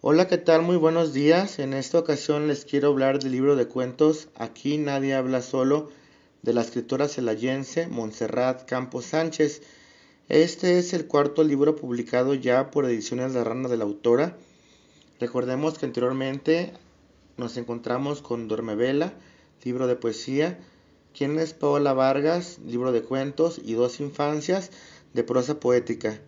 Hola, ¿qué tal? Muy buenos días. En esta ocasión les quiero hablar del libro de cuentos Aquí nadie habla solo de la escritora celayense Montserrat Campos Sánchez. Este es el cuarto libro publicado ya por Ediciones La Rana de la autora. Recordemos que anteriormente nos encontramos con Vela libro de poesía, ¿Quién es Paola Vargas, libro de cuentos y Dos infancias de prosa poética.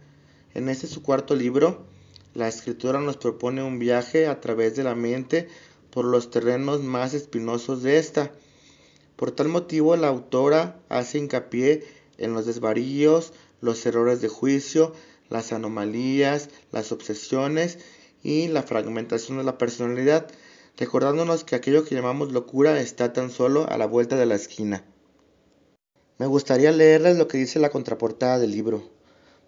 En este su cuarto libro la escritura nos propone un viaje a través de la mente por los terrenos más espinosos de esta. Por tal motivo, la autora hace hincapié en los desvaríos, los errores de juicio, las anomalías, las obsesiones y la fragmentación de la personalidad, recordándonos que aquello que llamamos locura está tan solo a la vuelta de la esquina. Me gustaría leerles lo que dice la contraportada del libro.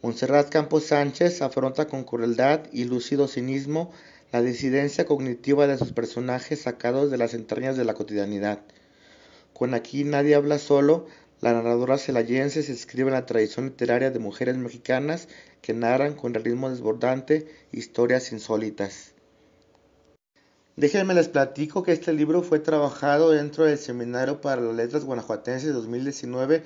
Monserrat Campos Sánchez afronta con crueldad y lúcido cinismo la disidencia cognitiva de sus personajes sacados de las entrañas de la cotidianidad. Con Aquí nadie habla solo, la narradora celayense se escribe en la tradición literaria de mujeres mexicanas que narran con ritmo desbordante historias insólitas. Déjenme les platico que este libro fue trabajado dentro del Seminario para las Letras Guanajuatenses 2019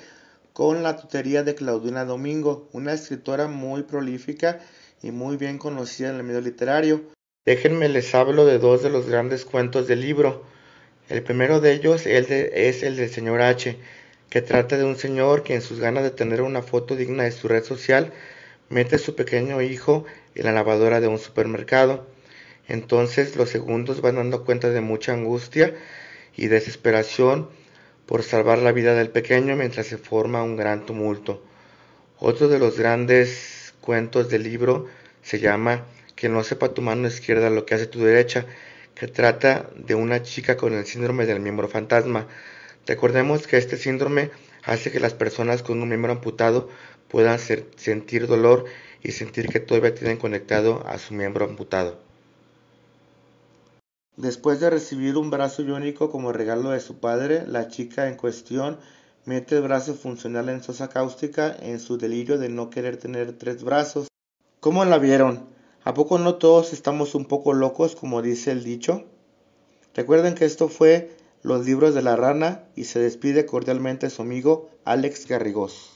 con la tutería de Claudina Domingo, una escritora muy prolífica y muy bien conocida en el medio literario. Déjenme les hablo de dos de los grandes cuentos del libro. El primero de ellos es el del señor H, que trata de un señor que en sus ganas de tener una foto digna de su red social, mete a su pequeño hijo en la lavadora de un supermercado. Entonces los segundos van dando cuenta de mucha angustia y desesperación por salvar la vida del pequeño mientras se forma un gran tumulto. Otro de los grandes cuentos del libro se llama Que no sepa tu mano izquierda lo que hace tu derecha, que trata de una chica con el síndrome del miembro fantasma. Recordemos que este síndrome hace que las personas con un miembro amputado puedan sentir dolor y sentir que todavía tienen conectado a su miembro amputado. Después de recibir un brazo iónico como regalo de su padre, la chica en cuestión mete el brazo funcional en sosa cáustica en su delirio de no querer tener tres brazos. ¿Cómo la vieron? ¿A poco no todos estamos un poco locos como dice el dicho? Recuerden que esto fue Los libros de la rana y se despide cordialmente su amigo Alex Garrigós.